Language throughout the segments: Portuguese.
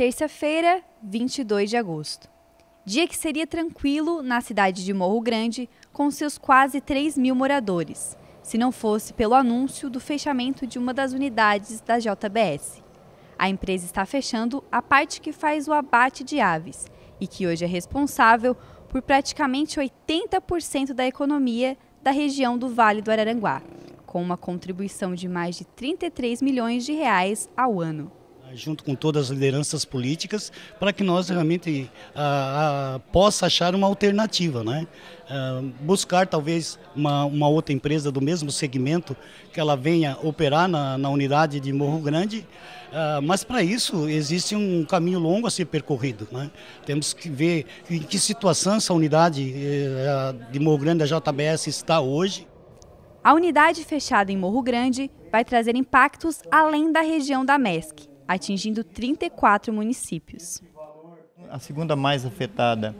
terça-feira, 22 de agosto. Dia que seria tranquilo na cidade de Morro Grande, com seus quase 3 mil moradores, se não fosse pelo anúncio do fechamento de uma das unidades da JBS. A empresa está fechando a parte que faz o abate de aves e que hoje é responsável por praticamente 80% da economia da região do Vale do Araranguá, com uma contribuição de mais de 33 milhões de reais ao ano junto com todas as lideranças políticas, para que nós realmente a, ah, a, ah, possa achar uma alternativa, né? A, ah, buscar talvez uma, uma, outra empresa do mesmo segmento que ela venha operar na, na unidade de Morro Grande, a, mas para isso existe um caminho longo a ser percorrido, né? Temos que ver em que situação essa unidade eh, de Morro Grande, a JBS, está hoje. A unidade fechada em Morro Grande vai trazer impactos além da região da MESC atingindo 34 municípios. A segunda mais afetada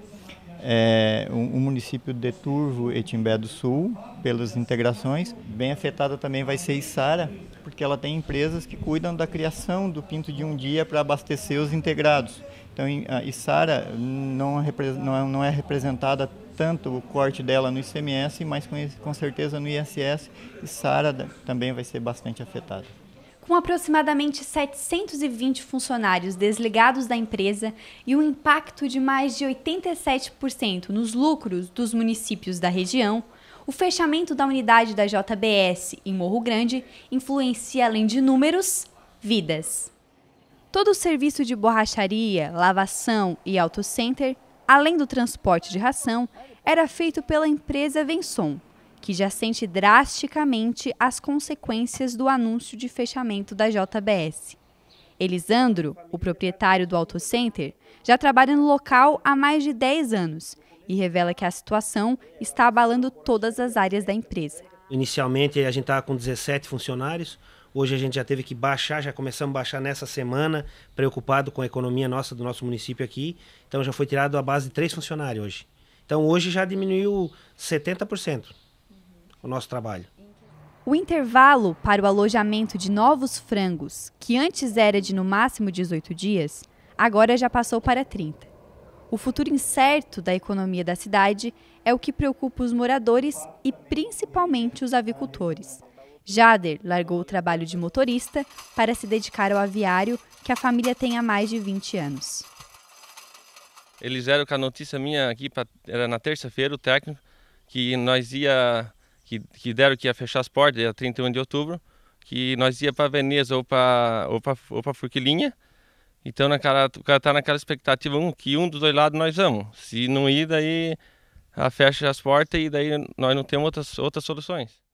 é o município de Turvo e Timbé do Sul, pelas integrações. Bem afetada também vai ser Içara, porque ela tem empresas que cuidam da criação do pinto de um dia para abastecer os integrados. Então, a Içara é, não, é representada tanto o corte dela no ICMS, mas com certeza no ISS, Içara também vai ser bastante afetada. Com aproximadamente 720 funcionários desligados da empresa e um impacto de mais de 87% nos lucros dos municípios da região, o fechamento da unidade da JBS em Morro Grande influencia, além de números, vidas. Todo o serviço de borracharia, lavação e auto center, além do transporte de ração, era feito pela empresa Venson, que já sente drasticamente as consequências do anúncio de fechamento da JBS. Elisandro, o proprietário do Auto Center, já trabalha no local há mais de 10 anos e revela que a situação está abalando todas as áreas da empresa. Inicialmente a gente estava com 17 funcionários, hoje a gente já teve que baixar, já começamos a baixar nessa semana, preocupado com a economia nossa do nosso município aqui, então já foi tirado a base de três funcionários hoje. Então hoje já diminuiu 70% o nosso trabalho. O intervalo para o alojamento de novos frangos, que antes era de no máximo 18 dias, agora já passou para 30. O futuro incerto da economia da cidade é o que preocupa os moradores e principalmente os avicultores. Jader largou o trabalho de motorista para se dedicar ao aviário que a família tem há mais de 20 anos. Eles vieram com a notícia minha aqui, pra, era na terça-feira, o técnico, que nós ia que, que deram que ia fechar as portas dia 31 de outubro, que nós ia para Veneza ou para ou para ou para Então naquela o cara tá naquela expectativa um, que um dos dois lados nós vamos. Se não ir daí a fecha as portas e daí nós não temos outras outras soluções.